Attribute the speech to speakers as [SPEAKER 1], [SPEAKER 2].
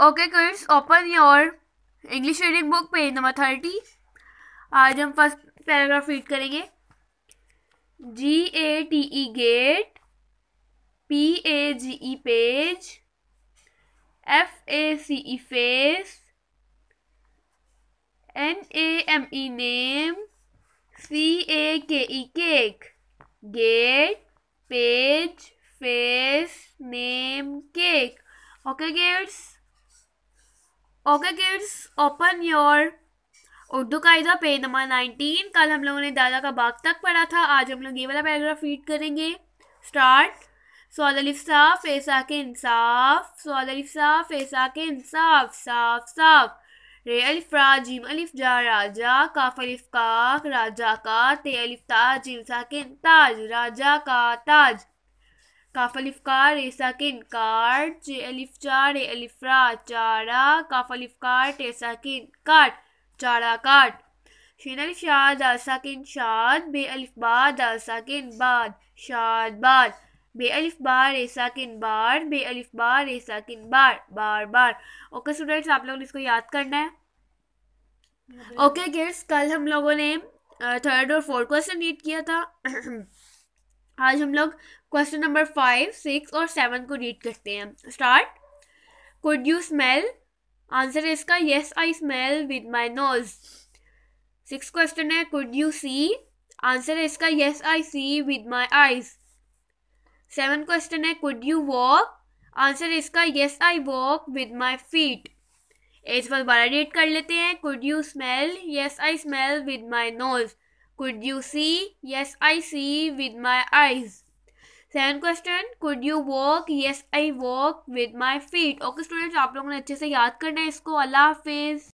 [SPEAKER 1] Okay kids open your English reading book page number thirty आज हम first paragraph read करेंगे G A T E gate P A G E page F A C E face N A M E name C A K E cake gate page face name cake okay gates okay kids open your Urdu कायदा page number nineteen कल हम लोगों ने दादा का बाग तक पढ़ा था आज हम लोग ये वाला पैराग्राफ रीड करेंगे स्टार्ट सौदलिफ साफ ऐसा के इंसाफ सौदलिफ साफ फेसा के इंसाफ साफ साफ रे अलिफ रा जीम अलिफ जा राजा काफ अलिफ काक राजा का ते अलिफ ताज जिम सा के ताज राजा का ताज काफ अलिफ ए साकिन कार्ड जे अलिफ चार ए अलिफरा चारा काफ अलिफ काट ए साकिन काट चारा काट शीन अलिफ शाद दाल साकिन शाद बे अलिफ बाद दाल साकिन बाद शाद बाद बे अलिफ बार ए साकिन बार बे अलिफ बार ए साकिन बार बार बार ओके स्टूडेंट्स आप लोगों ने इसको याद करना है ओके okay, कल हम लोगों ने थर्ड और फोर्थ क्वेश्चन रीड किया था आज हम लोग क्वेश्चन नंबर फाइव सिक्स और सेवन को रीड करते हैं start could you smell answer है इसका yes I smell with my nose six question है कुड यू सी आंसर है इसका yes I see with my eyes seven question है कुड यू वॉक आंसर है इसका yes I walk with my feet एज पर दोबारा रीड कर लेते हैं could you smell yes I smell with my nose Could you see? Yes, I see with my eyes. Seven question could you work yes I work with my feet okay students आप लोगों ने अच्छे से याद करना है इसको अल्लाह हाफिज़